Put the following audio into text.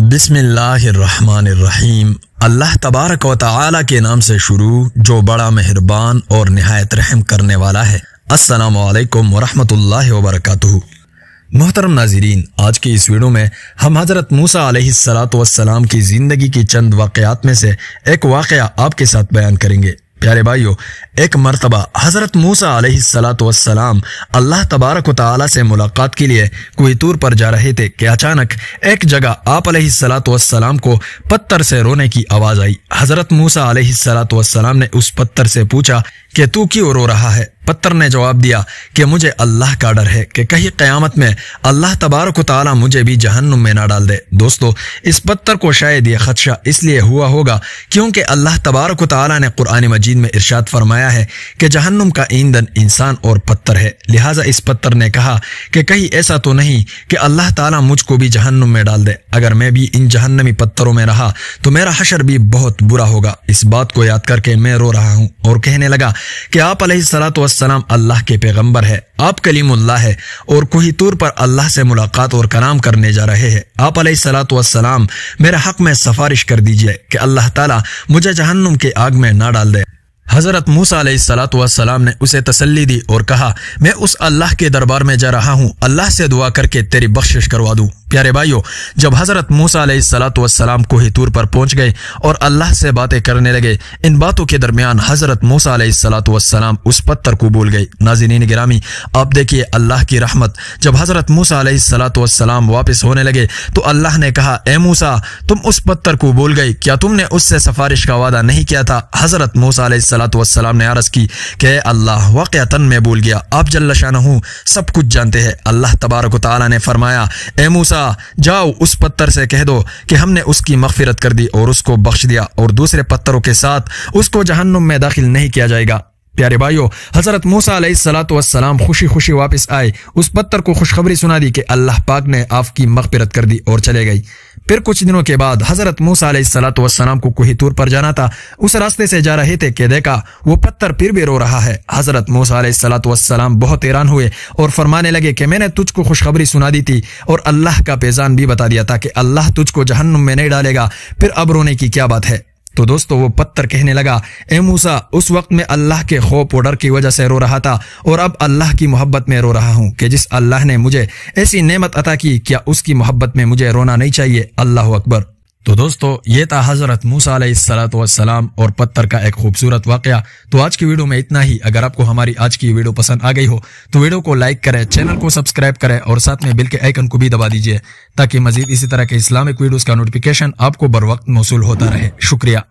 बिसमीम अल्लाह तबारक व के नाम से शुरू जो बड़ा मेहरबान और नहायत रहम करने वाला है असलकम वरहमल वबरक मोहतरम नाजरीन आज की इस वीडियो में हम हज़रत मूसा सलात वसलाम की ज़िंदगी की चंद वाक़ात में से एक वाक़ आपके साथ बयान करेंगे प्यारे भाइयों एक मरतबा हज़रत मूसा सलाम अल्लाह तबारक ताली से मुलाकात के लिए कोई तूर पर जा रहे थे कि अचानक एक जगह आप सलाम को पत्थर से रोने की आवाज़ आई हज़रत मूसा सलाम ने उस पत्थर से पूछा कि तू क्यों रो रहा है पत्थर ने जवाब दिया कि मुझे अल्लाह का डर है कि कहीं क़यामत में अल्लाह तबारक ताला मुझे भी जहन्नुम में ना डाल दे दोस्तों इस पत्थर को शायद यह खदशा इसलिए हुआ होगा क्योंकि अल्लाह तबारक ताली ने कुरान मजीद में इर्शाद फरमाया है कि जहन्नुम का ईंधन इंसान और पत्थर है लिहाजा इस पत्थर ने कहा कि कहीं ऐसा तो नहीं कि अल्लाह तला मुझको भी जहन्नुम में डाल दे अगर मैं भी इन जहन्नमी पत्थरों में रहा तो मेरा हशर भी बहुत बुरा होगा इस बात को याद करके मैं रो रहा हूँ और कहने लगा कि आप सला सलाम अल्लाह के पैगम्बर है आप कलीमुल्लाह है और कोई कोहितूर पर अल्लाह से मुलाकात और कलाम करने जा रहे हैं आप सलात वसलाम मेरे हक में सिफारिश कर दीजिए कि अल्लाह ताला मुझे जहन्नुम की आग में ना डाल दे हज़रत मूसा सलाम ने उसे तसल्ली दी और कहा मैं उस अल्लाह के दरबार में जा रहा हूँ अल्लाह से दुआ करके तेरी बख्शिश करवा दूँ प्यारे भाइयों जब हज़रत मूसा सलाम तूर पर पहुंच गए और अल्लाह से बातें करने लगे इन बातों के दरमियान हज़रत मूसा सलाम उस पत्थर को बोल गए नाजिन गिरामी आप देखिए अल्लाह की रहमत जब हज़रत मूसा सलाम वापस होने लगे तो अल्लाह ने कहा ए मूसा तुम उस पत्थर को बोल गए क्या तुमने उससे सफारिश का वादा नहीं किया था हज़रत मूसा सलाम ने आरज़ की कि अल्लाह वाक़ता मैं बोल गया आप जल्लशान हूँ सब कुछ जानते हैं अल्लाह तबारक ताली ने फरमाया ए मूसा था जाओ उस पत्थर से कह दो कि हमने उसकी मगफिरत कर दी और उसको बख्श दिया और दूसरे पत्थरों के साथ उसको जहन्नुम में दाखिल नहीं किया जाएगा प्यारे भाइयों हजरत मूसा सलाम खुशी खुशी वापस आए उस पत्थर को खुशखबरी सुना दी कि अल्लाह पाक ने आपकी मगफिरत कर दी और चले गई फिर कुछ दिनों के बाद हजरत मूसा सलाम को कोहितूर पर जाना था उस रास्ते से जा रहे थे कि देखा वो पत्थर फिर भी रो रहा है हजरत मूसा बहुत ईरान हुए और फरमाने लगे कि मैंने तुझको खुशखबरी सुना दी थी और अल्लाह का पैजान भी बता दिया था कि अल्लाह तुझको जहन्नुम में नहीं डालेगा फिर अब रोने की क्या बात है तो दोस्तों वो पत्थर कहने लगा ए मूसा उस वक्त में अल्लाह के खौफ और डर की वजह से रो रहा था और अब अल्लाह की मोहब्बत में रो रहा हूँ कि जिस अल्लाह ने मुझे ऐसी नेमत अता की क्या उसकी मोहब्बत में मुझे रोना नहीं चाहिए अल्लाह अकबर तो दोस्तों ये था हजरत मूसा सलाम और पत्थर का एक खूबसूरत वाक़ तो आज की वीडियो में इतना ही अगर आपको हमारी आज की वीडियो पसंद आ गई हो तो वीडियो को लाइक करें चैनल को सब्सक्राइब करें और साथ में बिल के आइकन को भी दबा दीजिए ताकि मजीद इसी तरह के इस्लामिक वीडियोस का नोटिफिकेशन आपको बर वक्त मौसू होता रहे शुक्रिया